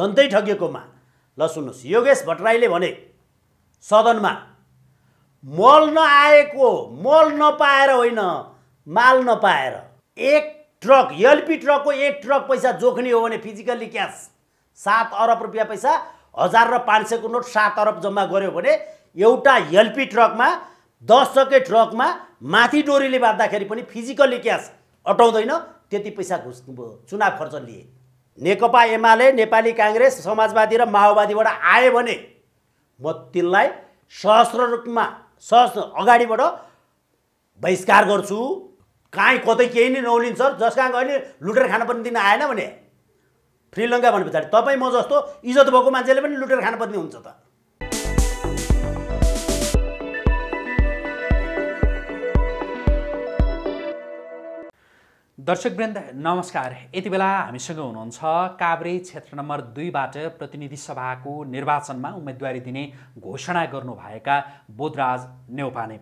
जन्तै ठगेकोमा ल सुन्नुहोस् योगेश भट्टराईले भने सदनमा मल नआएको मल नपाएर होइन माल नपाएर एक ट्रक एलपी ट्रकको एक ट्रक पैसा जोख्ने हो भने फिजिकल्ली क्यास सात अरब रुपियाँ पैसा हजार र पाँच सयको नोट सात अरब जम्मा गऱ्यो भने एउटा एलपी ट्रकमा दस चक्के ट्रकमा माथि डोरीले बाँध्दाखेरि पनि फिजिकल्ली क्यास अटाउँदैन त्यति पैसा घुस चुनाव खर्च लिए नेकपा एमाले नेपाली काङ्ग्रेस समाजवादी र माओवादीबाट आयो भने म तिनलाई सहस्र रूपमा सहस अगाडिबाट बहिष्कार गर्छु काहीँ कतै केही नै नौलिन्छ जस कहाँ अहिले लुटेर खान पनि दिन आएन भने श्रीलङ्का भने पछाडि तपाईँ म जस्तो इज्जत भएको मान्छेले पनि लुटेर खान पनि हुन्छ त दर्शकवृन्द नमस्कार यति बेला हामीसँग हुनुहुन्छ काभ्रे क्षेत्र नम्बर दुईबाट प्रतिनिधि सभाको निर्वाचनमा उम्मेदवारी दिने घोषणा गर्नुभएका बोधराज नेउपाने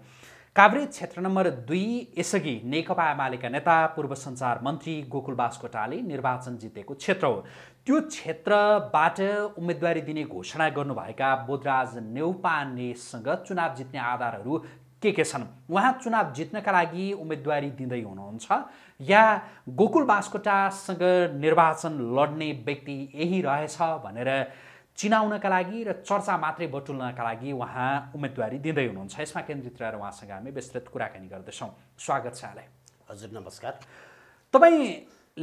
काभ्रे क्षेत्र नम्बर दुई यसअघि नेकपा एमालेका नेता पूर्व सञ्चार मन्त्री गोकुल बास्कोटाले निर्वाचन जितेको क्षेत्र हो त्यो क्षेत्रबाट उम्मेदवारी दिने घोषणा गर्नुभएका बोधराज नेउपानेसँग चुनाव जित्ने आधारहरू के के छन् उहाँ चुनाव जित्नका लागि उम्मेदवारी दिँदै हुनुहुन्छ या गोकुल बास्कोटासँग निर्वाचन लड्ने व्यक्ति यही रहेछ भनेर चिनाउनका लागि र चर्चा मात्रै बटुल्नका लागि उहाँ उम्मेदवारी दिँदै हुनुहुन्छ यसमा केन्द्रित रहेर उहाँसँग हामी विस्तृत कुराकानी गर्दैछौँ स्वागत छ हजुर नमस्कार तपाईँ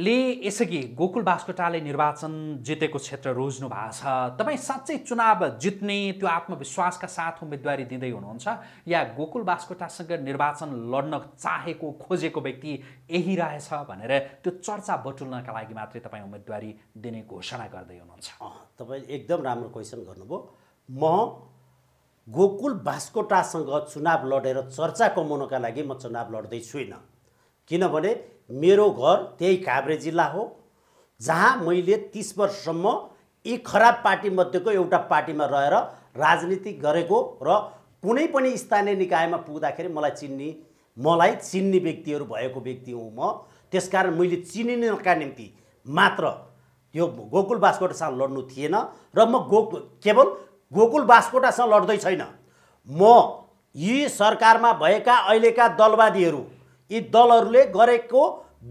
ले यसअघि गोकुल बास्कोटाले निर्वाचन जितेको क्षेत्र रोज्नु भएको छ तपाईँ साँच्चै चुनाव जित्ने त्यो आत्मविश्वासका साथ उम्मेदवारी दिँदै हुनुहुन्छ या गोकुल बास्कोटासँग निर्वाचन लड्न चाहेको खोजेको व्यक्ति यही रहेछ भनेर त्यो चर्चा बटुल्नका लागि मात्रै तपाईँ उम्मेदवारी दिने घोषणा गर्दै हुनुहुन्छ तपाईँ एकदम राम्रो क्वेसन गर्नुभयो म गोकुल बास्कोटासँग चुनाव लडेर चर्चा कमाउनका लागि म चुनाव लड्दै छुइनँ किनभने मेरो घर त्यही काभ्रे जिल्ला हो जहाँ मैले तिस वर्षसम्म यी खराब पार्टीमध्येको एउटा पार्टीमा रहेर राजनीति गरेको र कुनै पनि स्थानीय निकायमा पुग्दाखेरि मलाई चिन्ने मलाई चिन्ने व्यक्तिहरू भएको व्यक्ति हुँ म त्यसकारण मैले चिनिनका निम्ति मात्र यो गोकुल बास्कोटासँग लड्नु थिएन र म गो केवल गोकुल बास्कोटासँग लड्दै छैन म यी सरकारमा भएका अहिलेका दलवादीहरू यी दलहरूले गरेको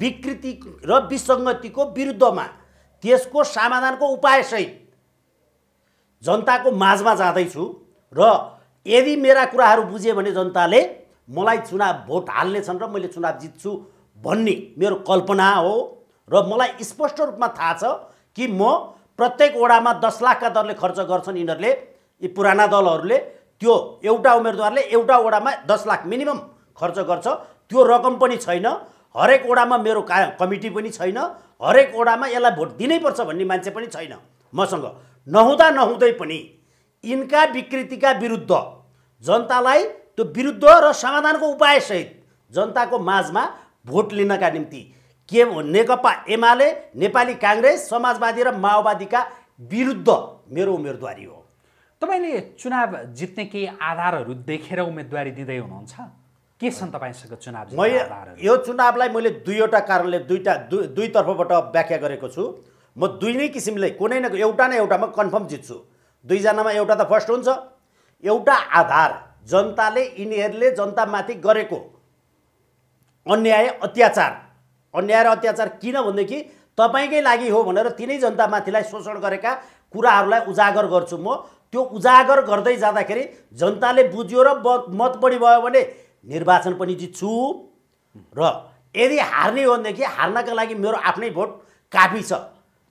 विकृति र विसङ्गतिको विरुद्धमा त्यसको समाधानको उपायसहित जनताको माझमा जाँदैछु र यदि मेरा कुराहरू बुझेँ भने जनताले मलाई चुनाव भोट हाल्नेछन् र मैले चुनाव जित्छु भन्ने मेरो कल्पना हो र मलाई स्पष्ट रूपमा थाहा छ कि म प्रत्येक वडामा दस लाखका दरले खर्च गर्छन् यिनीहरूले यी पुराना दलहरूले त्यो एउटा उम्मेदवारले एउटा वडामा दस लाख मिनिमम खर्च गर्छ त्यो रकम पनि छैन हरेक ओडामा मेरो का कमिटी पनि छैन हरेक ओडामा यसलाई भोट दिनैपर्छ भन्ने मान्छे पनि छैन मसँग नहुँदा नहुँदै पनि यिनका विकृतिका विरुद्ध जनतालाई त्यो विरुद्ध र समाधानको उपायसहित जनताको माझमा भोट लिनका निम्ति के नेकपा एमाले नेपाली काङ्ग्रेस समाजवादी र माओवादीका विरुद्ध मेरो उम्मेदवारी हो तपाईँले चुनाव जित्ने केही आधारहरू देखेर उम्मेदवारी दिँदै हुनुहुन्छ के छन् तपाईँसँग चुनाव मैले यो चुनावलाई मैले दुईवटा कारणले दुईवटा दुई दुईतर्फबाट व्याख्या गरेको छु म दुई नै किसिमले कुनै न एउटा न एउटामा कन्फर्म जित्छु दुईजनामा एउटा त फर्स्ट हुन्छ एउटा आधार जनताले यिनीहरूले जनतामाथि गरेको अन्याय अत्याचार अन्याय र अत्याचार किन भनेदेखि तपाईँकै लागि हो भनेर तिनै जनतामाथिलाई शोषण गरेका कुराहरूलाई उजागर गर्छु म त्यो उजागर गर्दै जाँदाखेरि जनताले बुझ्यो र मत बढी भयो भने निर्वाचन पनि जित्छु र यदि हार्ने हो भनेदेखि हार्नका लागि मेरो आफ्नै भोट काफी छ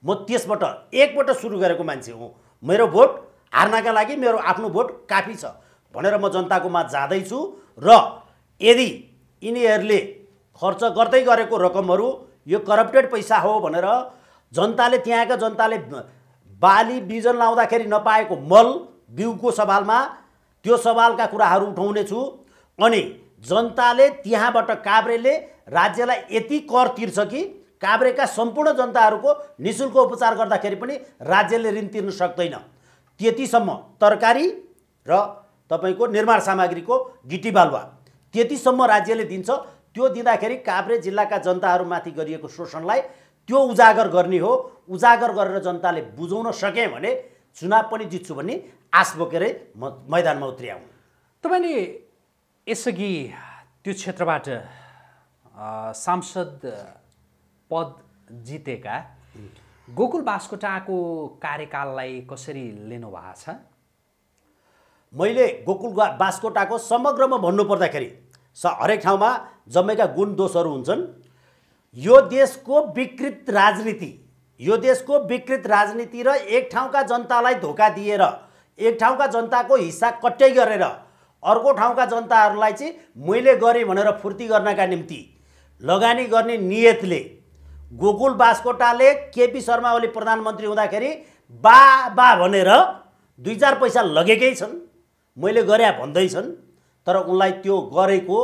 म त्यसबाट एकबाट सुरु गरेको मान्छे हो मेरो भोट हार्नका लागि मेरो आफ्नो भोट काफी छ भनेर म जनताकोमा जाँदैछु र यदि यिनीहरूले खर्च गर्दै गरेको रकमहरू यो करप्टेड पैसा हो भनेर जनताले त्यहाँका जनताले बाली बिजन लाउँदाखेरि नपाएको मल बिउको सवालमा त्यो सवालका कुराहरू उठाउनेछु अनि जनताले त्यहाँबाट काभ्रेले राज्यलाई यति कर तिर्छ कि काभ्रेका सम्पूर्ण जनताहरूको नि शुल्क उपचार गर्दाखेरि पनि राज्यले ऋण तिर्न सक्दैन त्यतिसम्म तरकारी र तपाईँको निर्माण सामग्रीको गिटी बालुवा त्यतिसम्म राज्यले दिन्छ त्यो दिँदाखेरि काभ्रे जिल्लाका जनताहरूमाथि गरिएको शोषणलाई त्यो उजागर गर्ने हो उजागर गरेर जनताले बुझाउन सकेँ भने चुनाव पनि जित्छु भन्ने आश बोकेरै म मैदानमा उत्रिआउँ तपाईँले यसअघि त्यो क्षेत्रबाट सांसद पद जितेका गोकुल बास्कोटाको कार्यकाललाई कसरी लिनुभएको छ मैले गोकुल बास्कोटाको समग्रमा भन्नुपर्दाखेरि स हरेक ठाउँमा जम्मेका गुण दोषहरू हुन्छन् यो देशको विकृत राजनीति यो देशको विकृत राजनीति र एक ठाउँका जनतालाई धोका दिएर एक ठाउँका जनताको हिस्सा कट्टै गरेर अर्को ठाउँका जनताहरूलाई चाहिँ मैले गरेँ भनेर फुर्ती गर्नका निम्ति लगानी गर्ने नियतले गोकुल बास्कोटाले केपी शर्मा ओली प्रधानमन्त्री हुँदाखेरि बा बा भनेर दुई चार पैसा लगेकै छन् मैले गरे भन्दैछन् तर उनलाई त्यो गरेको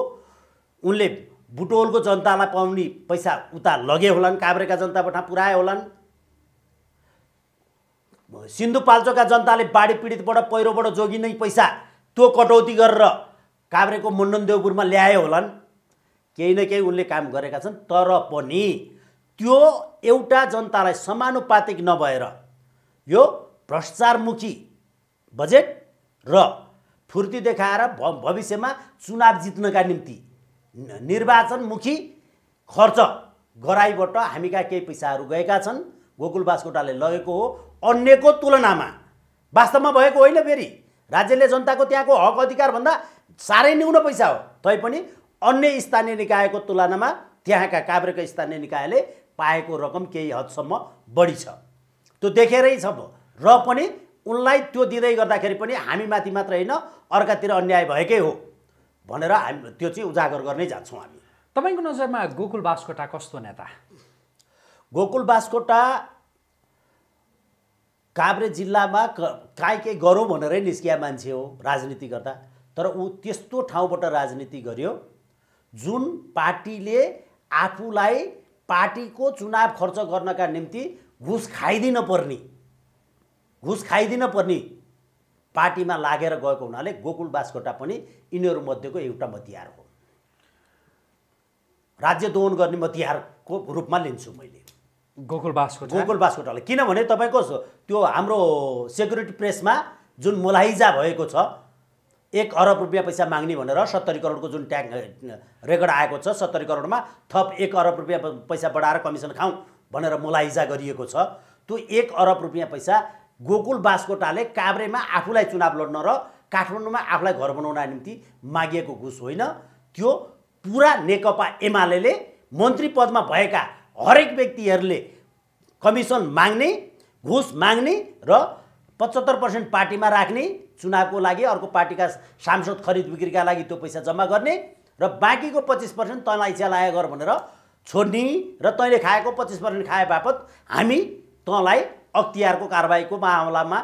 उनले बुटोलको जनतालाई पाउने पैसा उता लगे होलान् काभ्रेका जनताबाट पुऱ्याए होलान् सिन्धुपाल्चोका जनताले बाढी पीडितबाट पहिरोबाट जोगिने पैसा त्यो कटौती गरेर काभ्रेको मण्डनदेवपुरमा देवपुरमा ल्यायो होलान् केही न केही उनले काम गरेका छन् तर पनि त्यो एउटा जनतालाई समानुपातिक नभएर यो भ्रष्टाचारमुखी बजेट र फुर्ती देखाएर भ भविष्यमा चुनाव जित्नका निम्ति निर्वाचनमुखी खर्च गराइबाट हामीका केही पैसाहरू गएका छन् गोकुल बास्कोटाले लगेको हो अन्यको तुलनामा वास्तवमा भएको होइन फेरि राज्यले जनताको त्यहाँको हक अधिकारभन्दा साह्रै न्यून पैसा हो तैपनि अन्य स्थानीय निकायको तुलनामा त्यहाँका काभ्रेका स्थानीय निकायले पाएको रकम केही हदसम्म बढी छ त्यो देखेरै छ र पनि उनलाई त्यो दिँदै गर्दाखेरि पनि हामीमाथि मात्र होइन अर्कातिर अन्याय भएकै हो भनेर हामी त्यो चाहिँ उजागर गर्नै जान्छौँ हामी तपाईँको नजरमा गोकुल बास्कोटा कस्तो नेता गोकुल बास्कोटा काभ्रे जिल्लामा काहीँ केही गरौँ भनेरै निस्किया मान्छे हो राजनीति गर्दा तर ऊ त्यस्तो ठाउँबाट राजनीति गर्यो जुन पार्टीले आफूलाई पार्टीको चुनाव खर्च गर्नका निम्ति घुस खाइदिन पर्ने घुस खाइदिन पर्ने पार्टीमा लागेर गएको हुनाले गोकुल बासकोटा पनि यिनीहरूमध्येको एउटा मतियार हो राज्य दोहन गर्ने मतियारको रूपमा लिन्छु मैले गोकुल बास्कोटा गोकुल बास्कोटाले किनभने तपाईँको त्यो हाम्रो सेक्युरिटी प्रेसमा जुन मुलाइजा भएको छ एक अरब रुपियाँ पैसा माग्ने भनेर सत्तरी करोडको जुन ट्याग रेकर्ड आएको छ सत्तरी करोडमा थप एक अरब रुपियाँ पैसा बढाएर कमिसन खाउँ भनेर मुलाइजा गरिएको छ त्यो एक अरब रुपियाँ पैसा गोकुल बास्कोटाले काभ्रेमा आफूलाई चुनाव लड्न र काठमाडौँमा आफूलाई घर बनाउन निम्ति मागिएको घुस होइन त्यो पुरा नेकपा एमाले मन्त्री पदमा भएका हरेक व्यक्तिहरूले कमिसन माग्ने घुस माग्ने र पचहत्तर पर्सेन्ट पार्टीमा राख्ने चुनावको लागि अर्को पार्टीका सांसद खरिद बिक्रीका लागि त्यो पैसा जम्मा गर्ने र बाँकीको पच्चिस पर्सेन्ट तँलाई च्यालाया गर भनेर छोड्ने र तैँले खाएको पच्चिस पर्सेन्ट खाए बापत हामी तँलाई अख्तियारको कारबाहीको मामलामा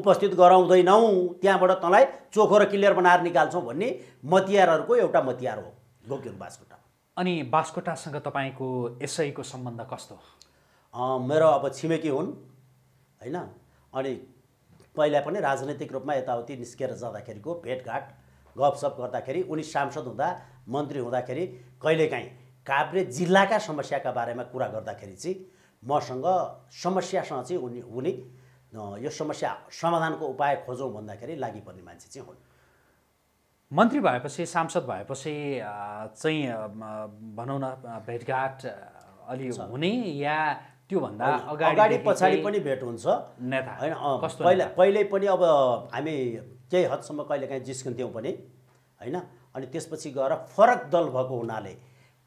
उपस्थित गराउँदैनौँ त्यहाँबाट तँलाई चोखो र क्लियर बनाएर निकाल्छौँ भन्ने मतियारहरूको एउटा मतियार हो गोकिन बासकोटा अनि बास्कोटासँग तपाईँको यसैको सम्बन्ध कस्तो मेरो अब छिमेकी हुन् होइन अनि पहिला पनि राजनैतिक रूपमा यताउति निस्केर जाँदाखेरिको भेटघाट गफसप गर्दाखेरि उनी सांसद हुँदा मन्त्री हुँदाखेरि कहिलेकाहीँ काभ्रे जिल्लाका समस्याका बारेमा कुरा गर्दाखेरि चाहिँ मसँग समस्यासँग चाहिँ उनी उनी यो समस्या समाधानको उपाय खोजौँ भन्दाखेरि लागि पर्ने मान्छे चाहिँ हुन् मन्त्री भएपछि सांसद भएपछि चाहिँ भनौँ न भेटघाट अलि हुने या त्योभन्दा अगाडि पछाडि पनि भेट हुन्छ नेता होइन पहिला पहिल्यै पनि अब हामी केही हदसम्म कहिले काहीँ जिस्किन्थ्यौँ पनि होइन अनि त्यसपछि गएर फरक दल भएको हुनाले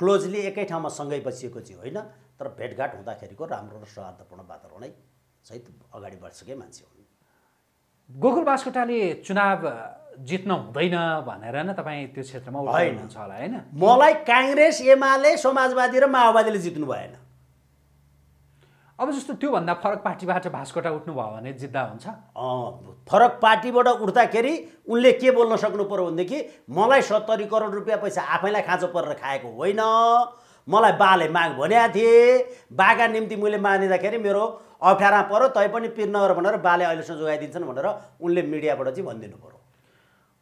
क्लोजली एकै ठाउँमा सँगै बसिएको थियो होइन तर भेटघाट हुँदाखेरिको राम्रो र सौहार्दपूर्ण वातावरणै सहित अगाडि बढ्छ मान्छे हुन् गोकुल बास्कोटाले चुनाव जित्न हुँदैन भनेर नै तपाईँ त्यो क्षेत्रमा उठाउनुहुन्छ होला होइन मलाई काङ्ग्रेस एमाले समाजवादी र माओवादीले जित्नु भएन अब जस्तो त्योभन्दा फरक पार्टीबाट भास्कोटा भयो भने जित्दा हुन्छ फरक पार्टीबाट उठ्दाखेरि उनले के बोल्न सक्नु पऱ्यो भनेदेखि मलाई सत्तरी करोड रुपियाँ पैसा आफैलाई खाँचो परेर खाएको होइन मलाई बाले माग भनेका थिए बाका निम्ति मैले मानिँदाखेरि मेरो अप्ठ्यारा पऱ्यो तै पनि पिर नगर भनेर बाले अहिलेसम्म जोगाइदिन्छन् भनेर उनले मिडियाबाट चाहिँ भनिदिनु पऱ्यो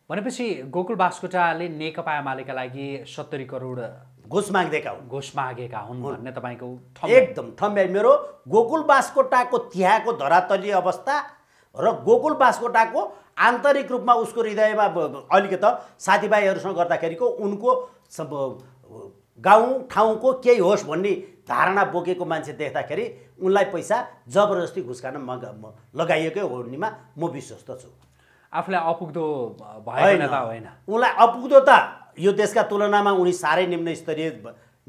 भनेपछि गोकुल बास्कोटाले नेकपा एमालेका लागि सत्तरी करोड घुस माग्दैका हुन् घुस मागेका हुन् भन्ने तपाईँको एकदम थम्ब्याइ मेरो गोकुल बास्कोटाको तिहाको धरातलीय अवस्था र गोकुल बास्कोटाको आन्तरिक रूपमा उसको हृदयमा त साथीभाइहरूसँग गर्दाखेरिको उनको गाउँ ठाउँको केही होस् भन्ने धारणा बोकेको मान्छे देख्दाखेरि उनलाई पैसा जबरजस्ती घुस खान लगाइएकै हो भन्नेमा म विश्वस्त छु आफूलाई अपुग्दो भएन त होइन उनलाई अपुग्दो त यो देशका तुलनामा उनी साह्रै निम्न स्तरीय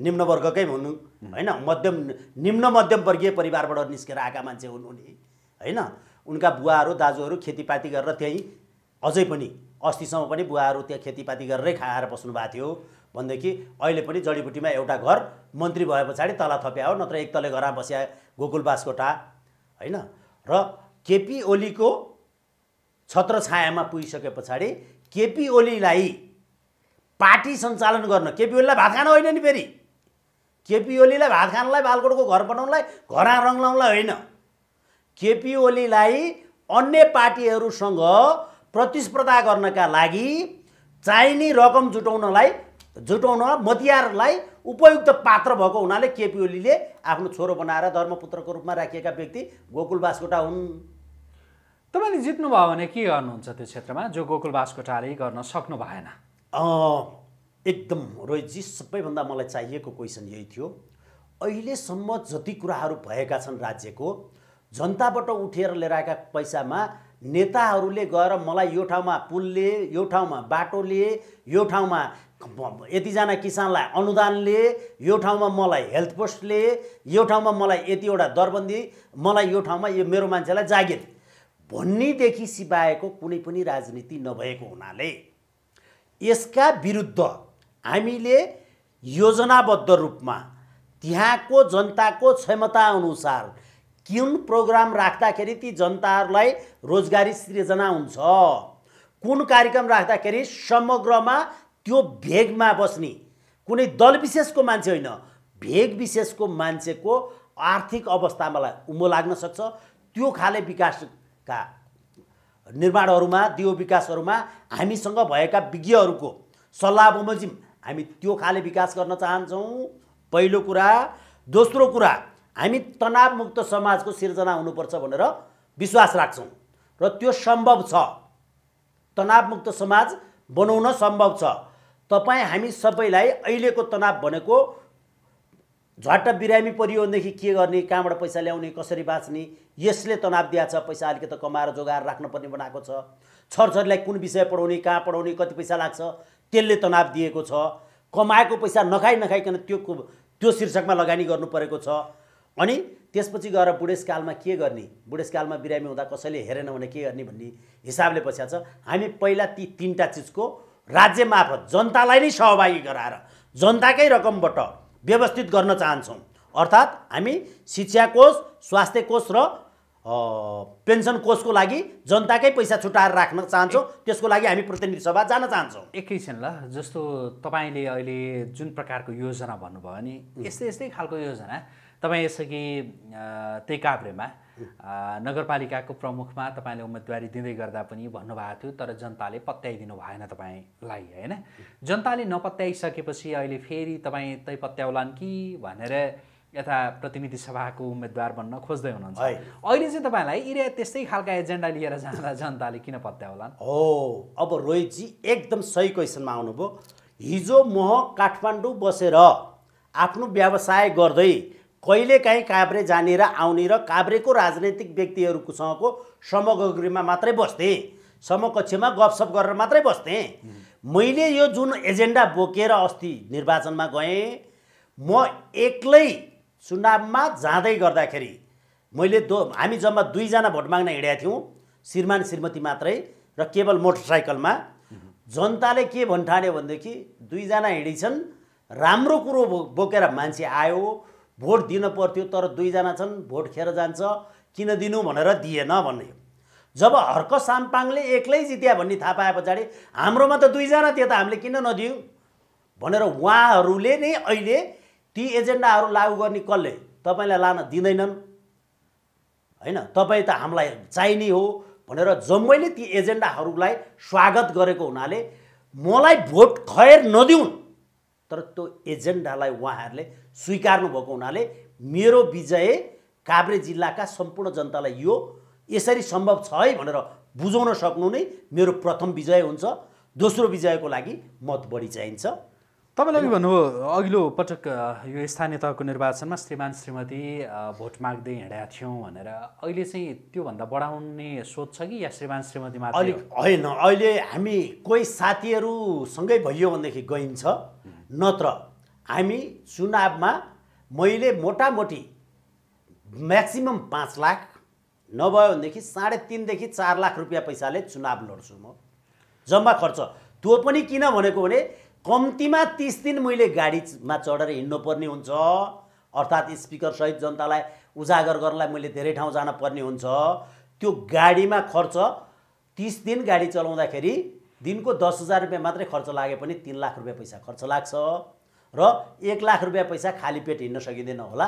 निम्न वर्गकै हुनु होइन मध्यम निम्न मध्यम वर्गीय परिवारबाट निस्केर आएका मान्छे हुन् उनी होइन उनका बुवाहरू दाजुहरू खेतीपाती गरेर त्यहीँ अझै पनि अस्तिसम्म पनि बुवाहरू त्यहाँ खेतीपाती गरेरै खाएर बस्नु भएको थियो भनेदेखि अहिले पनि जडीबुटीमा एउटा घर मन्त्री भए पछाडि तल थप्या हो नत्र एक तले घरमा बस्या गोकुल बासकोटा होइन र केपी ओलीको छत्र छायामा पुगिसके पछाडि केपी ओलीलाई पार्टी सञ्चालन गर्न केपी ओलीलाई भात खान होइन नि फेरि केपी ओलीलाई भात खानलाई बालकोटको घर बनाउनलाई घरा रङ्गलाउनलाई होइन केपी ओलीलाई अन्य पार्टीहरूसँग प्रतिस्पर्धा गर्नका लागि चाहिने रकम जुटाउनलाई जुटाउन मतियारलाई उपयुक्त पात्र भएको हुनाले केपी ओलीले आफ्नो छोरो बनाएर धर्मपुत्रको रूपमा राखिएका व्यक्ति गोकुल बासकोटा हुन् तपाईँले जित्नुभयो भने के गर्नुहुन्छ त्यो क्षेत्रमा जो गोकुल बास्कोटाले गर्न सक्नु भएन एकदम रोहितजी सबैभन्दा मलाई चाहिएको क्वेसन यही थियो अहिलेसम्म जति कुराहरू भएका छन् राज्यको जनताबाट उठेर लिएर आएका पैसामा नेताहरूले गएर मलाई यो ठाउँमा पुलले यो ठाउँमा बाटोले यो ठाउँमा यतिजना किसानलाई अनुदानले यो ठाउँमा मलाई हेल्थ पोस्टले यो ठाउँमा मलाई यतिवटा दरबन्दी मलाई यो ठाउँमा यो मेरो मान्छेलाई जागिर भन्नेदेखि सिपाएको कुनै पनि राजनीति नभएको हुनाले यसका विरुद्ध हामीले योजनाबद्ध रूपमा त्यहाँको जनताको क्षमता अनुसार कुन प्रोग्राम राख्दाखेरि ती जनताहरूलाई रोजगारी सृजना हुन्छ कुन कार्यक्रम राख्दाखेरि समग्रमा त्यो भेगमा बस्ने कुनै दल विशेषको मान्छे होइन भेग विशेषको मान्छेको आर्थिक अवस्थामालाई उमो लाग्न सक्छ त्यो खाले विकास का निर्माणहरूमा दियो विकासहरूमा हामीसँग भएका विज्ञहरूको सल्लाह बमोजिम हामी त्यो खाले विकास गर्न चाहन्छौँ पहिलो कुरा दोस्रो कुरा हामी तनावमुक्त समाजको सिर्जना हुनुपर्छ भनेर विश्वास राख्छौँ र त्यो सम्भव छ तनावमुक्त समाज बनाउन सम्भव छ तपाईँ हामी सबैलाई अहिलेको तनाव भनेको झट्ट बिरामी परियो भनेदेखि के गर्ने कहाँबाट पैसा ल्याउने कसरी बाँच्ने यसले तनाव दिएको छ पैसा अलिकति कमाएर जोगाएर राख्नुपर्ने बनाएको छ छोरछोरीलाई कुन विषय पढाउने कहाँ पढाउने कति पैसा लाग्छ त्यसले तनाव दिएको छ कमाएको पैसा नखाइ नखाइकन त्यो त्यो शीर्षकमा लगानी गर्नु परेको छ अनि त्यसपछि गएर बुढेसकालमा के गर्ने बुढेसकालमा बिरामी हुँदा कसैले हेरेन भने के गर्ने भन्ने हिसाबले पछ्या छ हामी पहिला ती तिनवटा चिजको राज्य मार्फत जनतालाई नै सहभागी गराएर जनताकै रकमबाट व्यवस्थित गर्न चाहन्छौँ अर्थात् हामी शिक्षा कोष स्वास्थ्य कोष र पेन्सन कोषको लागि जनताकै पैसा छुट्याएर राख्न चाहन्छौँ त्यसको लागि हामी प्रतिनिधि सभा जान चाहन्छौँ एकैछिन ल जस्तो तपाईँले अहिले जुन प्रकारको योजना भन्नुभयो नि यस्तै यस्तै खालको योजना तपाईँ यसअघि त्यही काभ्रेमा नगरपालिकाको प्रमुखमा तपाईँले उम्मेदवारी दिँदै गर्दा पनि भन्नुभएको थियो तर जनताले पत्याइदिनु भएन तपाईँलाई होइन जनताले नपत्याइसकेपछि अहिले फेरि तपाईँ तै पत्याउलान् कि भनेर यता प्रतिनिधि सभाको उम्मेद्वार बन्न खोज्दै हुनुहुन्छ अहिले चाहिँ तपाईँलाई यी त्यस्तै खालका एजेन्डा लिएर जाँदा जनताले किन पत्या होला हो अब रोहितजी एकदम सही क्वेसनमा आउनुभयो हिजो म काठमाडौँ बसेर आफ्नो व्यवसाय गर्दै कहिलेकाहीँ काभ्रे जाने र आउने र काभ्रेको राजनैतिक व्यक्तिहरूसँगको समग्रीमा मात्रै बस्थेँ समकक्षमा गफसप गरेर मात्रै बस्थेँ मैले यो जुन एजेन्डा बोकेर अस्ति निर्वाचनमा गएँ म एक्लै चुनावमा जाँदै गर्दाखेरि मैले दो हामी जम्मा दुईजना भोट माग्न हिँडेका थियौँ श्रीमान श्रीमती मात्रै र केवल मोटरसाइकलमा जनताले के भन्ठान्यो भनेदेखि दुईजना हिँडिछन् राम्रो कुरो बोकेर मान्छे आयो भोट दिन पर्थ्यो तर दुईजना छन् भोट खेर जान्छ किन दिनु भनेर दिएन भन्ने जब हर्क साम्पाङले एक्लै जित्या भन्ने थाहा पाए पछाडि हाम्रोमा त दुईजना थियो त हामीले किन नदियौँ भनेर उहाँहरूले नै अहिले ती एजेन्डाहरू लागू गर्ने कसले तपाईँलाई लान दिँदैनन् होइन तपाईँ त हामीलाई चाहिने हो भनेर जम्मैले ती एजेन्डाहरूलाई स्वागत गरेको हुनाले मलाई भोट खैर नदिउन् तर त्यो एजेन्डालाई उहाँहरूले स्वीकार्नु भएको हुनाले मेरो विजय काभ्रे जिल्लाका सम्पूर्ण जनतालाई यो यसरी सम्भव छ है भनेर बुझाउन सक्नु नै मेरो प्रथम विजय हुन्छ दोस्रो विजयको लागि मत बढी चाहिन्छ तपाईँलाई भन्नु भन्नुभयो अघिल्लो पटक यो स्थानीय तहको निर्वाचनमा श्रीमान श्रीमती भोट माग्दै हिँडेका थियौँ भनेर अहिले चाहिँ त्योभन्दा बढाउने सोच छ कि या श्रीमान श्रीमतीमा अलिक होइन अहिले हामी कोही साथीहरूसँगै भइयो भनेदेखि गइन्छ नत्र हामी चुनावमा मैले मोटामोटी म्याक्सिमम् पाँच लाख नभयो भनेदेखि साढे तिनदेखि चार लाख रुपियाँ पैसाले चुनाव लड्छु म जम्मा खर्च त्यो पनि किन भनेको भने कम्तीमा तिस दिन मैले गाडीमा चढेर पर्ने हुन्छ अर्थात् स्पिकरसहित जनतालाई उजागर गर्नलाई मैले धेरै ठाउँ जान पर्ने हुन्छ त्यो गाडीमा खर्च तिस दिन गाडी चलाउँदाखेरि दिनको दस हजार रुपियाँ मात्रै खर्च लागे पनि तिन लाख रुपियाँ पैसा खर्च लाग्छ र एक लाख रुपियाँ पैसा खाली पेट हिँड्न सकिँदैन होला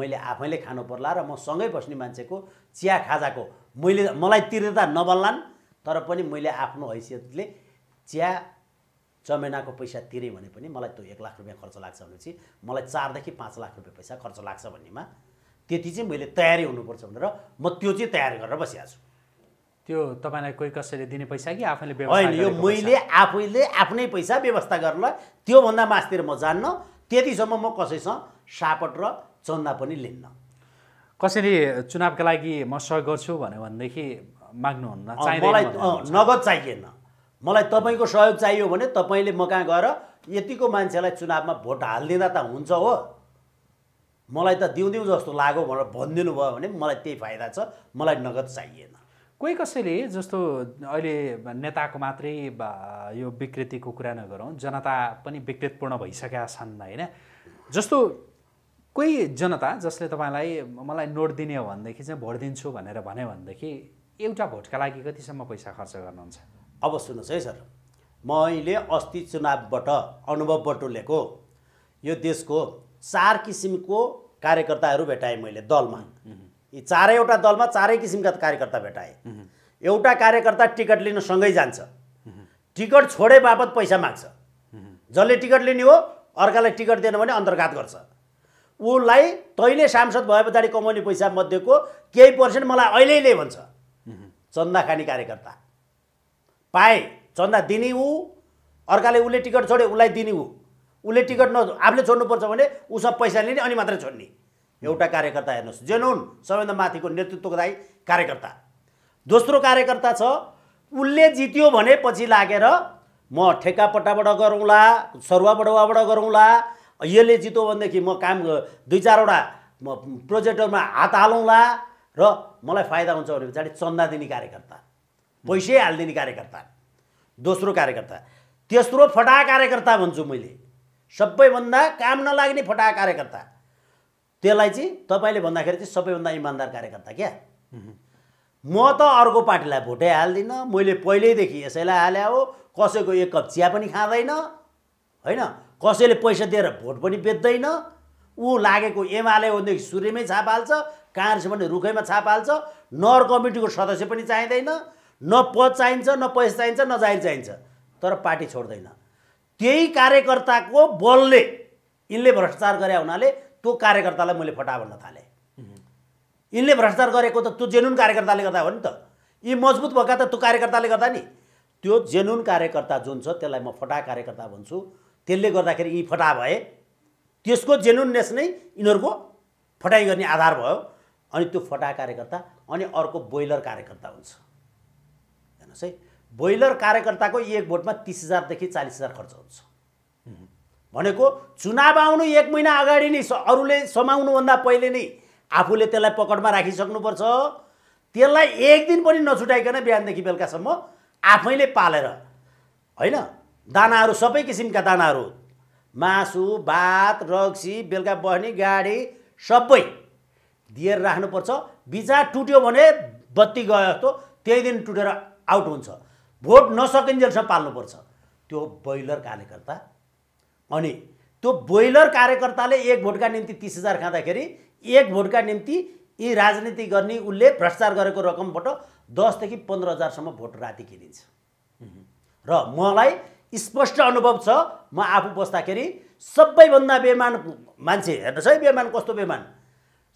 मैले आफैले खानु पर्ला र म सँगै बस्ने मान्छेको चिया खाजाको मैले मलाई तिर्दा नबल्लान् तर पनि मैले आफ्नो हैसियतले चिया छ महिनाको पैसा तिरेँ भने पनि मलाई त्यो एक लाख रुपियाँ खर्च लाग्छ भनेपछि मलाई चारदेखि पाँच लाख रुपियाँ पैसा खर्च लाग्छ भन्नेमा त्यति चाहिँ मैले तयारी हुनुपर्छ भनेर म त्यो चाहिँ तयार गरेर बसिरहेको छु त्यो तपाईँलाई कोही कसैले दिने पैसा कि आफैले होइन यो मैले आफैले आफ्नै पैसा व्यवस्था गरेर त्योभन्दा मासतिर म जान्न त्यतिसम्म म कसैसँग सापट र चन्दा पनि लिन्न कसैले चुनावका लागि म सहयोग गर्छु भन्यो भनेदेखि माग्नुहुन्न मलाई नगद चाहिएन मलाई तपाईँको सहयोग चाहियो भने तपाईँले म कहाँ गएर यतिको मान्छेलाई चुनावमा भोट हालिदिँदा त हुन्छ हो मलाई त दिउँदिउँ जस्तो लाग्यो भनेर भनिदिनु भयो भने मलाई त्यही फाइदा छ मलाई नगद चाहिएन कोही कसैले जस्तो अहिले नेताको मात्रै यो विकृतिको कुरा नगरौँ जनता पनि विकृतपूर्ण भइसकेका छन् होइन जस्तो कोही जनता जसले तपाईँलाई मलाई नोट दिने हो भनेदेखि चाहिँ भोट दिन्छु भनेर भन्यो भनेदेखि एउटा भोटका लागि कतिसम्म पैसा खर्च गर्नुहुन्छ अब सुन्नुहोस् है सर मैले अस्ति चुनावबाट अनुभव बटुलेको यो देशको चार किसिमको कार्यकर्ताहरू भेटाएँ मैले दलमा यी चारैवटा दलमा चारै किसिमका कार्यकर्ता भेटाएँ एउटा कार्यकर्ता टिकट लिन सँगै जान्छ टिकट छोडे बापत पैसा माग्छ जसले टिकट लिने हो अर्कालाई टिकट दिएन भने अन्तर्घात गर्छ उसलाई तैँले सांसद भए पछाडि कमाउने पैसा मध्येको केही पर्सेन्ट मलाई अहिलेले भन्छ चन्दा खाने कार्यकर्ता पाएँ चन्दा दिने ऊ अर्काले उसले टिकट छोड्यो उसलाई दिने ऊ उसले टिकट न आफूले छोड्नुपर्छ भने उसमा पैसा लिने अनि मात्रै छोड्ने एउटा कार्यकर्ता हेर्नुहोस् जेनोन सबैभन्दा माथिको नेतृत्वको दाई कार्यकर्ता दोस्रो कार्यकर्ता छ उसले जित्यो भने पछि लागेर म ठेक्कापट्टाबाट गरौँला सरुवा बडुवाबाट गरौँला यसले जित्यो भनेदेखि म काम दुई चारवटा प्रोजेक्टहरूमा हात हालौँला र मलाई फाइदा हुन्छ भने पछाडि चन्दा दिने कार्यकर्ता पैसै हालिदिने कार्यकर्ता दोस्रो कार्यकर्ता तेस्रो फटा कार्यकर्ता भन्छु मैले सबैभन्दा काम नलाग्ने फटा कार्यकर्ता त्यसलाई चाहिँ तपाईँले भन्दाखेरि चाहिँ सबैभन्दा इमान्दार कार्यकर्ता क्या म त अर्को पार्टीलाई भोटै हाल्दिनँ मैले पहिल्यैदेखि यसैलाई हाले हो कसैको एक कप चिया पनि खाँदैन होइन कसैले पैसा दिएर भोट पनि बेच्दैन ऊ लागेको एमाले हो भनेदेखि सूर्यमै छाप हाल्छ काङ्ग्रेस भने रुखैमा छाप हाल्छ नर कमिटीको सदस्य पनि चाहिँदैन न पद चाहिन्छ न पैसा चाहिन्छ न जाहिर चाहिन्छ तर पार्टी छोड्दैन त्यही कार्यकर्ताको बलले यिनले भ्रष्टाचार गरे हुनाले त्यो कार्यकर्तालाई मैले फटा भन्न थालेँ यिनले भ्रष्टाचार गरेको त त्यो जेनुन कार्यकर्ताले गर्दा हो नि त यी मजबुत भएका त त्यो कार्यकर्ताले गर्दा नि त्यो जेनुन कार्यकर्ता जुन छ त्यसलाई म फटा कार्यकर्ता भन्छु त्यसले गर्दाखेरि यी फटा भए त्यसको जेनुननेस नै यिनीहरूको फटाइ गर्ने आधार भयो अनि त्यो फटा कार्यकर्ता अनि अर्को बोइलर कार्यकर्ता हुन्छ हेर्नुहोस् है ब्रोइलर कार्यकर्ताको एक भोटमा तिस हजारदेखि चालिस हजार खर्च हुन्छ भनेको चुनाव आउनु एक महिना अगाडि नै अरूले समाउनुभन्दा पहिले नै आफूले त्यसलाई पकडमा राखिसक्नुपर्छ त्यसलाई एक दिन पनि नछुटाइकन बिहानदेखि बेलुकासम्म आफैले पालेर होइन दानाहरू सबै किसिमका दानाहरू मासु भात रक्सी बेलुका बहिनी गाडी सबै दिएर राख्नुपर्छ बिजा टुट्यो भने बत्ती गयो जस्तो त्यही दिन टुटेर आउट हुन्छ भोट नसकिन्जेलसम्म पाल्नुपर्छ त्यो बोइलर कार्यकर्ता अनि त्यो बोइलर कार्यकर्ताले एक भोटका निम्ति तिस हजार खाँदाखेरि एक भोटका निम्ति यी राजनीति गर्ने उसले भ्रष्टाचार गरेको रकमबाट दसदेखि पन्ध्र हजारसम्म भोट राति किनिन्छ र मलाई स्पष्ट अनुभव छ म आफू बस्दाखेरि सबैभन्दा बेमान मान्छे हेर्नुहोस् है बेमान कस्तो बेमान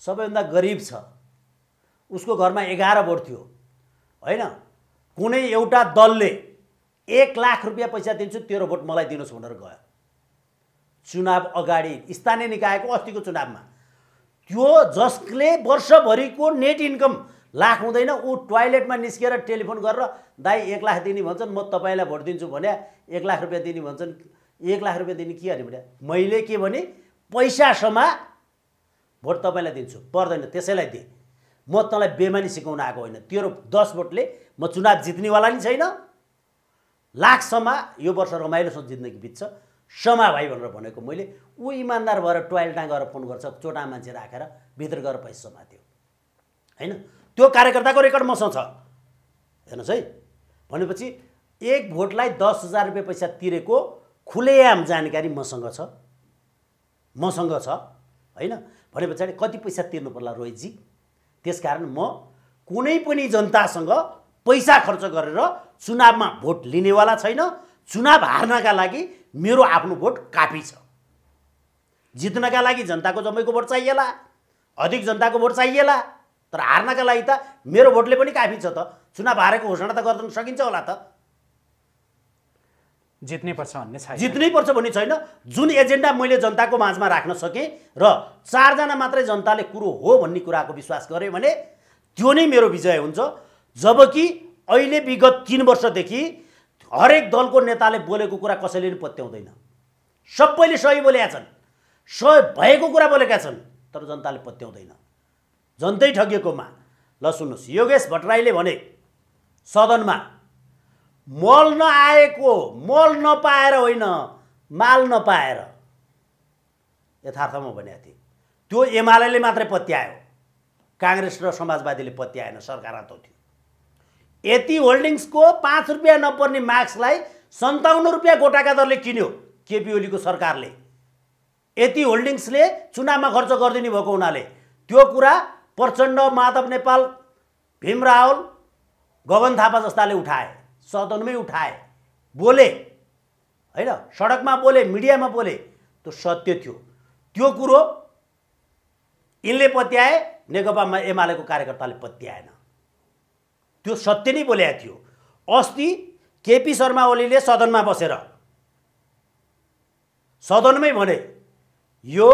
सबैभन्दा गरिब छ उसको घरमा एघार भोट थियो होइन कुनै एउटा दलले एक लाख रुपियाँ पैसा दिन्छु तेरो भोट मलाई दिनुहोस् भनेर गयो चुनाव अगाडि स्थानीय निकायको अस्तिको चुनावमा त्यो जसले वर्षभरिको नेट इन्कम लाख हुँदैन ऊ टोयलेटमा निस्केर टेलिफोन गरेर दाई एक लाख दिने भन्छन् म तपाईँलाई भोट दिन्छु भने एक लाख रुपियाँ दिने भन्छन् एक लाख रुपियाँ दिने के अरे भने मैले के भने पैसासम्म भोट तपाईँलाई दिन्छु पर्दैन त्यसैलाई दिएँ म तँलाई बेमानी सिकाउन आएको होइन तेरो दस भोटले म चुनाव जित्नेवाला नि छैन लाखसम्म यो वर्ष रमाइलोसँग जिन्दगी बित्छ समा भाइ भनेर भनेको मैले ऊ इमान्दार भएर टोयलेटमा गएर फोन गर्छ चोटा मान्छे राखेर भित्र गएर पैसा थियो होइन त्यो कार्यकर्ताको रेकर्ड मसँग छ हेर्नुहोस् है भनेपछि एक भोटलाई दस हजार रुपियाँ पैसा तिरेको खुलेआम जानकारी मसँग छ मसँग छ होइन भने पछाडि कति पैसा तिर्नु पर्ला रोहितजी त्यस कारण म कुनै पनि जनतासँग पैसा खर्च गरेर चुनावमा भोट लिनेवाला छैन चुनाव हार्नका लागि मेरो आफ्नो भोट काफी छ जित्नका लागि जनताको जम्मैको भोट चाहिएला अधिक जनताको भोट चाहिएला तर हार्नका लागि त मेरो भोटले पनि काफी छ त चुनाव हारेको घोषणा त गर्न सकिन्छ होला त जित्नै पर्छ भन्ने छैन जित्नै पर्छ भन्ने छैन जुन एजेन्डा मैले जनताको माझमा राख्न सकेँ र चारजना मात्रै जनताले कुरो हो भन्ने कुराको विश्वास गरेँ भने त्यो नै मेरो विजय हुन्छ जबकि अहिले विगत तिन वर्षदेखि हरेक दलको नेताले बोलेको कुरा कसैले पनि पत्याउँदैन सबैले सही बोलेका छन् सही भएको कुरा बोलेका छन् तर जनताले पत्याउँदैन जनतै ठगिएकोमा ल सुन्नुहोस् योगेश भट्टराईले भने सदनमा मल नआएको मल नपाएर होइन माल नपाएर यथार्थमा भनेको थिएँ त्यो एमाले मात्रै पत्यायो काङ्ग्रेस र समाजवादीले पत्याएन सरकार आउँथ्यो यति होल्डिङ्सको पाँच रुपियाँ नपर्ने मार्क्सलाई सन्ताउन्न रुपियाँ गोटाका दरले किन्यो केपी ओलीको सरकारले यति होल्डिङ्सले चुनावमा खर्च गरिदिने भएको हुनाले त्यो कुरा प्रचण्ड माधव नेपाल भीम रावल गगन थापा जस्ताले उठाए सदनमै उठाए बोले होइन सडकमा बोले मिडियामा बोले त्यो सत्य थियो त्यो कुरो यिनले पत्याए नेकपा एमालेको कार्यकर्ताले पत्याएन त्यो सत्य नै बोलेको थियो अस्ति केपी शर्मा ओलीले सदनमा बसेर सदनमै भने यो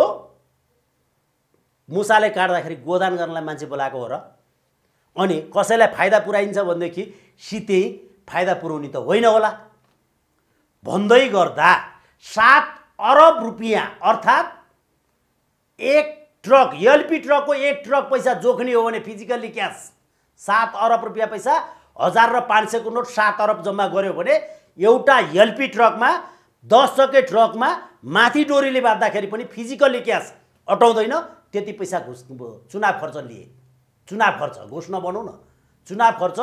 मुसाले काट्दाखेरि गोदान गर्नलाई मान्छे बोलाएको हो र अनि कसैलाई फाइदा पुऱ्याइन्छ भनेदेखि सितै फाइदा पुऱ्याउने त होइन होला भन्दै गर्दा सात अरब रुपियाँ अर्थात् एक ट्रक एलपी ट्रकको एक ट्रक पैसा जोख्ने हो भने फिजिकल्ली क्यास सात अरब रुपियाँ पैसा हजार र पाँच सयको नोट सात अरब जम्मा गऱ्यो भने एउटा एलपी ट्रकमा दस सके ट्रकमा माथि डोरीले बाँध्दाखेरि पनि फिजिकल्ली क्यास अटाउँदैन त्यति पैसा घुस चुनाव खर्च लिए चुनाव खर्च घोषणा भनौँ न चुनाव खर्च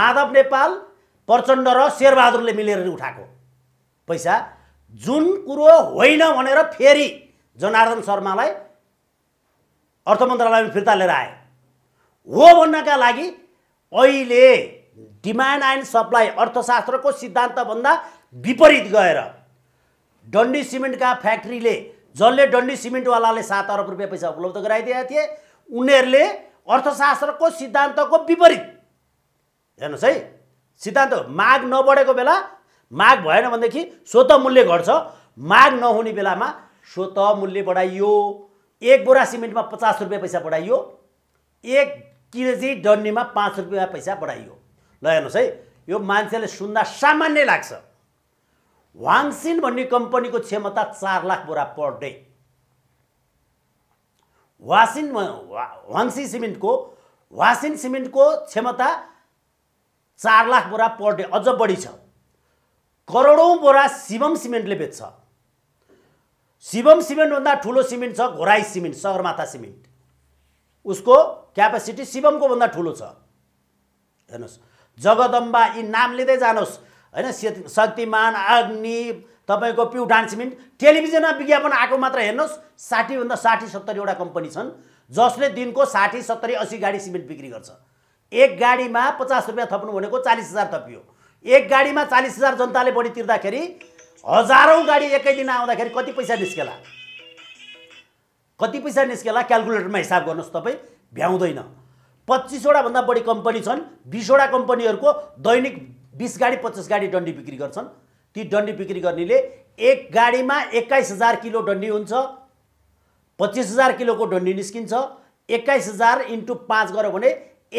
माधव नेपाल प्रचण्ड र शेरबहादुरले मिलेर उठाएको पैसा जुन कुरो होइन भनेर फेरि जनार्दन शर्मालाई अर्थ मन्त्रालयमा फिर्ता लिएर आए हो भन्नका लागि अहिले डिमान्ड एन्ड सप्लाई अर्थशास्त्रको सिद्धान्तभन्दा विपरीत गएर डन्डी सिमेन्टका फ्याक्ट्रीले जसले डन्डी सिमेन्टवालाले सात अरब रुपियाँ पैसा उपलब्ध गराइदिएका थिए उनीहरूले अर्थशास्त्रको सिद्धान्तको विपरीत हेर्नुहोस् है सिद्धान्त माग नबढेको बेला माग भएन भनेदेखि स्वत मूल्य घट्छ माग नहुने बेलामा स्वत मूल्य बढाइयो एक बोरा सिमेन्टमा पचास रुपियाँ पैसा बढाइयो एक किन चाहिँ डन्डीमा पाँच रुपियाँ पैसा बढाइयो ल हेर्नुहोस् है यो मान्छेले सुन्दा सामान्य लाग्छ वाङसिन भन्ने कम्पनीको क्षमता चार लाख बोरा पर डे वासिन वाङसी सिमेन्टको वासिन सिमेन्टको क्षमता चार लाख बोरा पर डे अझ बढी छ करोडौँ बोरा शिवम सिमेन्टले बेच्छ शिवम सिमेन्टभन्दा ठुलो सिमेन्ट छ घोराई सिमेन्ट सगरमाथा सिमेन्ट उसको क्यापेसिटी शिवमको भन्दा ठुलो छ हेर्नुहोस् जगदम्बा यी नाम लिँदै जानुहोस् होइन शक्तिमान अग्नि तपाईँको प्युठान सिमेन्ट टेलिभिजनमा विज्ञापन आएको मात्र हेर्नुहोस् साठीभन्दा साठी सत्तरीवटा कम्पनी छन् जसले दिनको साठी सत्तरी असी गाडी सिमेन्ट बिक्री गर्छ एक गाडीमा पचास रुपियाँ थप्नु भनेको चालिस हजार थपियो एक गाडीमा चालिस हजार जनताले बढी तिर्दाखेरि हजारौँ गाडी एकै दिन आउँदाखेरि कति पैसा निस्केला कति पैसा निस्केला क्यालकुलेटरमा हिसाब गर्नुहोस् तपाईँ भ्याउँदैन पच्चिसवटा भन्दा बढी कम्पनी छन् बिसवटा कम्पनीहरूको दैनिक बिस गाडी पच्चिस गाडी डन्डी बिक्री गर्छन् ती डन्डी बिक्री गर्नेले एक गाडीमा एक्काइस हजार किलो डन्डी हुन्छ पच्चिस हजार किलोको डन्डी निस्किन्छ एक्काइस हजार इन्टु पाँच गऱ्यो भने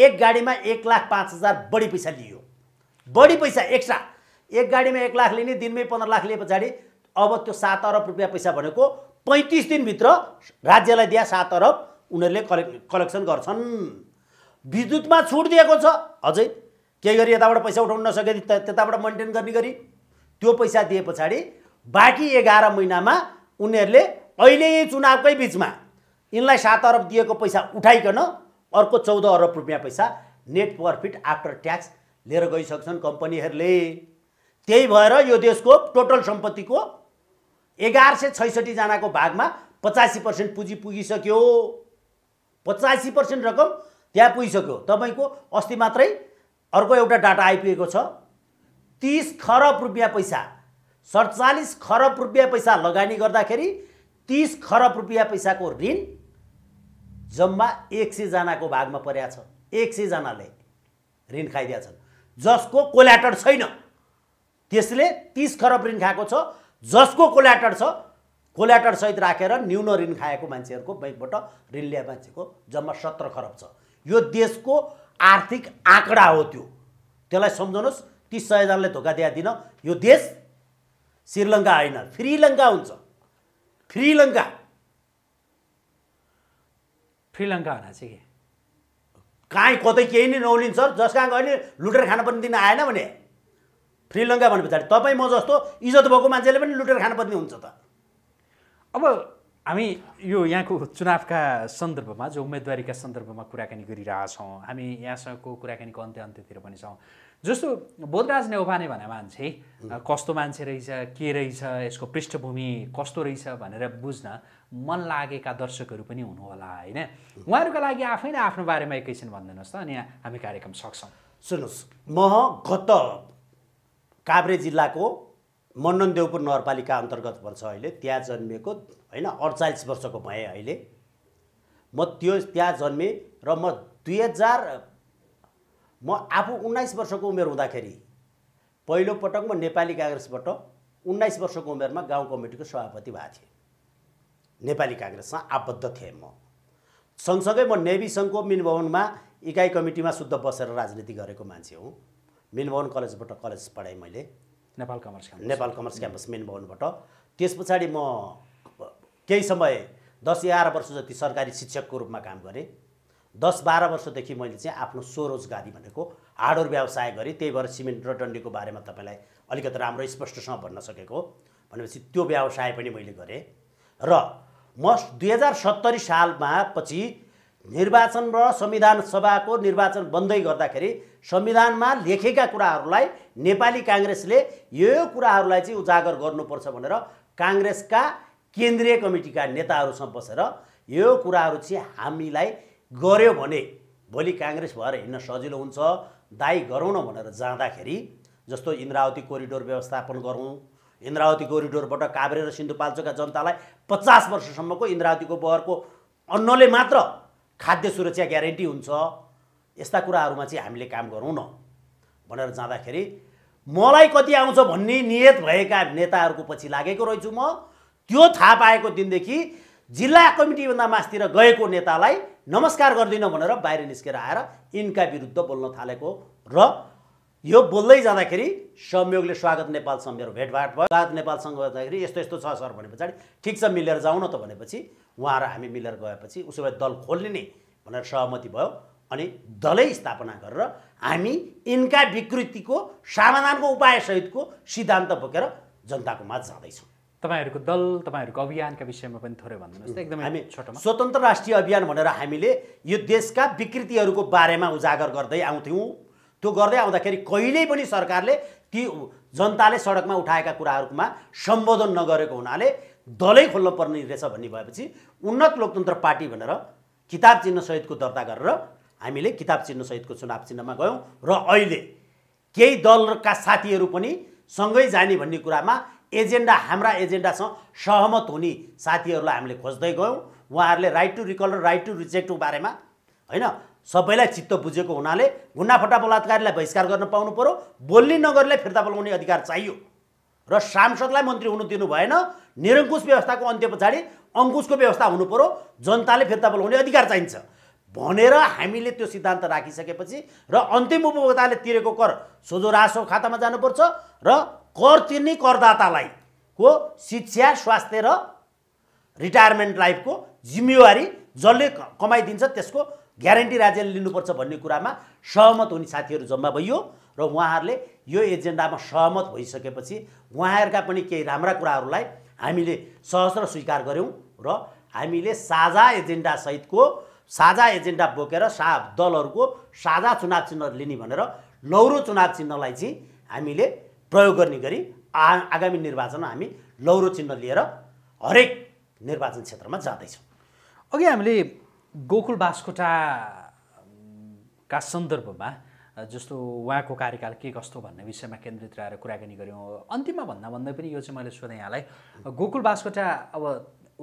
एक गाडीमा एक लाख पाँच हजार बढी पैसा लियो बढी पैसा एक्स्ट्रा एक गाडीमा एक लाख लिने दिनमै पन्ध्र लाख लिए पछाडि अब त्यो सात अरब रुपियाँ पैसा भनेको पैँतिस दिनभित्र राज्यलाई दिए सात अरब उनीहरूले कलेक् कलेक्सन गर्छन् विद्युतमा छुट दिएको छ अझै केही गरी यताबाट पैसा उठाउन नसके त्यताबाट मेन्टेन गर्ने गरी त्यो पैसा दिए पछाडि बाँकी एघार महिनामा उनीहरूले अहिले चुनावकै बिचमा यिनलाई सात अरब दिएको पैसा उठाइकन अर्को चौध अरब रुपियाँ पैसा नेट प्रफिट आफ्टर ट्याक्स लिएर गइसक्छन् कम्पनीहरूले त्यही भएर यो देशको टोटल सम्पत्तिको एघार सय छैसठीजनाको भागमा पचासी पर्सेन्ट पुँजी पुगिसक्यो पचासी पर्सेन्ट रकम त्यहाँ पुगिसक्यो तपाईँको अस्ति मात्रै अर्को एउटा डाटा आइपुगेको छ तिस खरब रुपियाँ पैसा सडचालिस खरब रुपियाँ पैसा लगानी गर्दाखेरि तिस खरब रुपियाँ पैसाको ऋण जम्मा एक सयजनाको भागमा परेको छ एक सयजनाले ऋण खाइदिएछन् जसको कोल्याटर छैन त्यसले तिस खरब ऋण खाएको छ जसको कोल्याटर छ कोल्याटरसहित राखेर न्यून ऋण खाएको मान्छेहरूको ब्याङ्कबाट ऋण ल्याए मान्छेको जम्मा सत्र खरब छ यो देशको आर्थिक आँकडा हो त्यो त्यसलाई सम्झाउनुहोस् ती सयजनाले धोका दिन यो देश श्रीलङ्का होइन फ्रीलङ्का हुन्छ फ्रीलङ्का फ्रीलङ्का होला चाहिँ के काहीँ कतै केही नै नौलिन्छ जस कहाँ गयो भने लुटेर खान पनि दिन आएन भने श्रीलङ्का भने पछाडि तपाईँ म जस्तो इज्जत भएको मान्छेले पनि लुटेर खानुपर्ने हुन्छ त अब हामी यो यहाँको चुनावका सन्दर्भमा जो उम्मेदवारीका सन्दर्भमा कुराकानी गरिरहेछौँ हामी यहाँसँगको कुराकानीको अन्त्य अन्त्यतिर पनि छौँ जस्तो बोधराज नेवाने भने मान्छे कस्तो मान्छे रहेछ के रहेछ यसको पृष्ठभूमि कस्तो रहेछ भनेर बुझ्न मन लागेका दर्शकहरू पनि हुनुहोला होइन उहाँहरूका लागि आफै नै आफ्नो बारेमा एकैछिन भनिदिनुहोस् त अनि हामी कार्यक्रम सक्छौँ सुन्नुहोस् म गत काभ्रे जिल्लाको देवपुर नगरपालिका अन्तर्गत पर्छ अहिले त्यहाँ जन्मिएको होइन अडचालिस वर्षको भएँ अहिले म त्यो त्यहाँ जन्मेँ र म दुई हजार म आफू उन्नाइस वर्षको उमेर हुँदाखेरि पहिलोपटक म नेपाली काङ्ग्रेसबाट उन्नाइस वर्षको उमेरमा गाउँ कमिटीको सभापति भएको थिएँ नेपाली काङ्ग्रेससँग आबद्ध थिएँ म सँगसँगै म नेभी सङ्घको मिनभवनमा इकाइ कमिटीमा शुद्ध बसेर राजनीति गरेको मान्छे हुँ मेनभवन कलेजबाट कलेज पढाएँ मैले Nepal commerce campus Nepal commerce campus मेनभवनबाट त्यस पछाडि म केही समय दस एघार वर्ष जति सरकारी शिक्षकको रूपमा काम गरेँ दस बाह्र वर्षदेखि मैले चाहिँ आफ्नो स्वरोजगारी भनेको हार्डवेयर व्यवसाय गरेँ त्यही भएर सिमेन्ट र डन्डीको बारेमा तपाईँलाई अलिकति राम्रो स्पष्टसँग भन्न सकेको भनेपछि त्यो व्यवसाय पनि मैले गरेँ र म दुई हजार सत्तरी सालमा पछि निर्वाचन र संविधान सभाको निर्वाचन बन्दै गर्दाखेरि संविधानमा लेखेका कुराहरूलाई नेपाली काङ्ग्रेसले यो कुराहरूलाई चाहिँ उजागर गर्नुपर्छ भनेर काङ्ग्रेसका केन्द्रीय कमिटीका नेताहरूसँग बसेर यो कुराहरू चाहिँ हामीलाई गऱ्यो भने भोलि काङ्ग्रेस भएर हिँड्न सजिलो हुन्छ दायी गरौँ न भनेर जाँदाखेरि जस्तो इन्द्रावती कोरिडोर व्यवस्थापन गरौँ इन्द्रावती कोरिडोरबाट काभ्रे र सिन्धुपाल्चोका जनतालाई पचास वर्षसम्मको इन्द्रावतीको बहरको अन्नले मात्र खाद्य सुरक्षा ग्यारेन्टी हुन्छ यस्ता कुराहरूमा चाहिँ हामीले काम गरौँ न भनेर जाँदाखेरि मलाई कति आउँछ भन्ने नियत भएका नेताहरूको पछि लागेको रहेछु म त्यो थाहा पाएको दिनदेखि जिल्ला कमिटीभन्दा मासतिर गएको नेतालाई नमस्कार गर्दिनँ भनेर बाहिर निस्केर आएर यिनका विरुद्ध बोल्न थालेको र यो बोल्दै जाँदाखेरि संयोगले स्वागत नेपालसँग मेरो भेटभाट भयो स्वागत नेपालसँग गर्दाखेरि यस्तो यस्तो छ सर भने पछाडि ठिक छ मिलेर जाउँ न त भनेपछि उहाँ र हामी मिलेर गएपछि उसो भए दल खोल्ने नै भनेर सहमति भयो अनि दलै स्थापना गरेर हामी यिनका विकृतिको समाधानको उपायसहितको सिद्धान्त बोकेर जनताको माझ जाँदैछौँ तपाईँहरूको दल तपाईँहरूको अभियानका विषयमा पनि थोरै भनिदिनुहोस् एकदमै हामी छोटो स्वतन्त्र राष्ट्रिय अभियान भनेर हामीले यो देशका विकृतिहरूको बारेमा उजागर गर्दै आउँथ्यौँ त्यो गर्दै आउँदाखेरि कहिल्यै पनि सरकारले ती जनताले सडकमा उठाएका कुराहरूमा सम्बोधन नगरेको हुनाले दलै खोल्न पर्ने रहेछ भन्ने भएपछि उन्नत लोकतन्त्र पार्टी भनेर किताब चिन्ह सहितको दर्ता गरेर हामीले किताब चिन्हसहितको चुनाव चिन्हमा गयौँ र अहिले केही दलका साथीहरू पनि सँगै जाने भन्ने कुरामा एजेन्डा हाम्रा एजेन्डासँग सहमत हुने साथीहरूलाई हामीले खोज्दै गयौँ उहाँहरूले राइट टु रिकल र राइट टु रिजेक्टको बारेमा होइन सबैलाई चित्त बुझेको हुनाले गुन्डाफटा बलात्कारीलाई बहिष्कार गर्न पाउनु पऱ्यो बोल्ने नगरलाई फिर्ता बोलाउने अधिकार चाहियो र सांसदलाई मन्त्री हुनु दिनु भएन निरङ्कुश व्यवस्थाको अन्त्य पछाडि अङ्कुशको व्यवस्था हुनु पऱ्यो जनताले फिर्ता बोलाउने अधिकार चाहिन्छ भनेर हामीले त्यो सिद्धान्त राखिसकेपछि र अन्तिम उपभोक्ताले तिरेको कर सोझो राजस्व खातामा जानुपर्छ र कर तिर्ने करदातालाई को शिक्षा स्वास्थ्य र रिटायरमेन्ट लाइफको जिम्मेवारी जसले कमाइदिन्छ त्यसको ग्यारेन्टी राज्यले लिनुपर्छ भन्ने कुरामा सहमत हुने साथीहरू जम्मा भइयो र उहाँहरूले यो एजेन्डामा सहमत भइसकेपछि उहाँहरूका पनि केही राम्रा कुराहरूलाई हामीले सहस्र स्वीकार गऱ्यौँ र हामीले साझा एजेन्डासहितको साझा एजेन्डा बोकेर सा दलहरूको साझा चुनाव चिन्ह लिने भनेर लौरो चुनाव चिन्हलाई चाहिँ हामीले प्रयोग गर्ने गरी आ आगामी निर्वाचनमा हामी लौरो चिन्ह लिएर हरेक निर्वाचन क्षेत्रमा जाँदैछौँ अघि हामीले गोकुल बास्कोटाका सन्दर्भमा जस्तो उहाँको कार्यकाल के कस्तो भन्ने विषयमा केन्द्रित रहेर कुराकानी गऱ्यौँ अन्तिममा भन्दा भन्दै पनि यो चाहिँ मैले सोधेँ यहाँलाई गोकुल बास्कोटा अब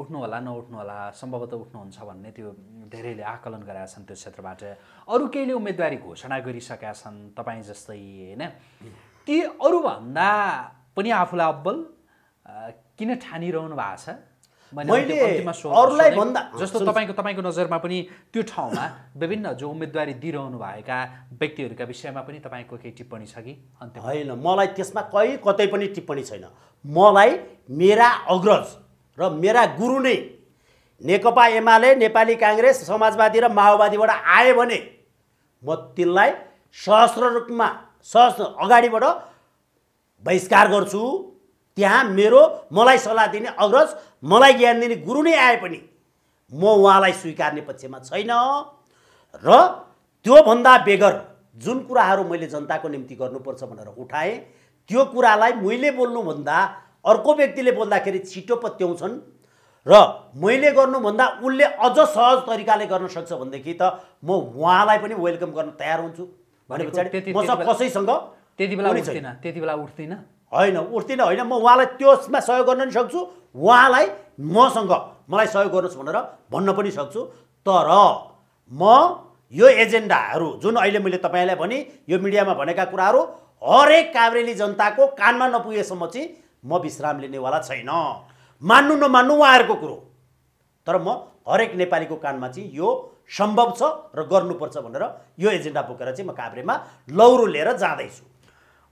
उठ्नु होला नउठ्नु होला सम्भवतः उठ्नुहुन्छ भन्ने त्यो धेरैले आकलन गरेका छन् त्यो क्षेत्रबाट अरू केहीले उम्मेदवारी घोषणा गरिसकेका छन् तपाईँ जस्तै होइन ती अरूभन्दा पनि आफूलाई अब्बल किन ठानिरहनु भएको छ मैले भन्दा जस्तो तपाईँको तपाईँको नजरमा पनि त्यो ठाउँमा विभिन्न जो उम्मेदवारी दिइरहनु भएका व्यक्तिहरूका विषयमा पनि तपाईँको केही टिप्पणी छ कि अन्त होइन मलाई त्यसमा कहीँ कतै पनि टिप्पणी छैन मलाई मेरा अग्रज र मेरा गुरु नै नेकपा एमाले नेपाली काङ्ग्रेस समाजवादी र माओवादीबाट आयो भने म तिनलाई सहस्र रूपमा सहस्र अगाडिबाट बहिष्कार गर्छु त्यहाँ मेरो मलाई सल्लाह दिने अग्रज मलाई ज्ञान दिने गुरु नै आए पनि म उहाँलाई स्वीकार्ने पक्षमा छैन र त्योभन्दा बेगर जुन कुराहरू मैले जनताको निम्ति गर्नुपर्छ भनेर उठाएँ त्यो कुरालाई मैले बोल्नुभन्दा अर्को व्यक्तिले बोल्दाखेरि छिटो पत्याउँछन् र मैले गर्नुभन्दा उसले अझ सहज तरिकाले गर्न सक्छ भनेदेखि त म उहाँलाई पनि वेलकम गर्न तयार हुन्छु भने पछाडि कसैसँग त्यति बेला उठ्दिनँ त्यति बेला उठ्दिनँ होइन उठ्दिनँ होइन म उहाँलाई त्यसमा सहयोग गर्न पनि सक्छु उहाँलाई मसँग मलाई सहयोग गर्नुहोस् भनेर भन्न पनि सक्छु तर म यो एजेन्डाहरू जुन अहिले मैले तपाईँलाई भने यो मिडियामा भनेका कुराहरू हरेक काभ्रेली जनताको कानमा नपुगेसम्म चाहिँ म विश्राम लिनेवाला छैन मान्नु नमान्नु उहाँहरूको कुरो तर म हरेक नेपालीको कानमा चाहिँ यो सम्भव छ र गर्नुपर्छ भनेर यो एजेन्डा बोकेर चाहिँ म काभ्रेमा लौरो लिएर जाँदैछु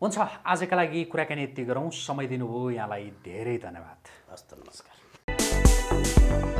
हुन्छ आजका लागि कुराकानी यति गरौँ समय दिनुभयो यहाँलाई धेरै धन्यवाद हस्त नमस्कार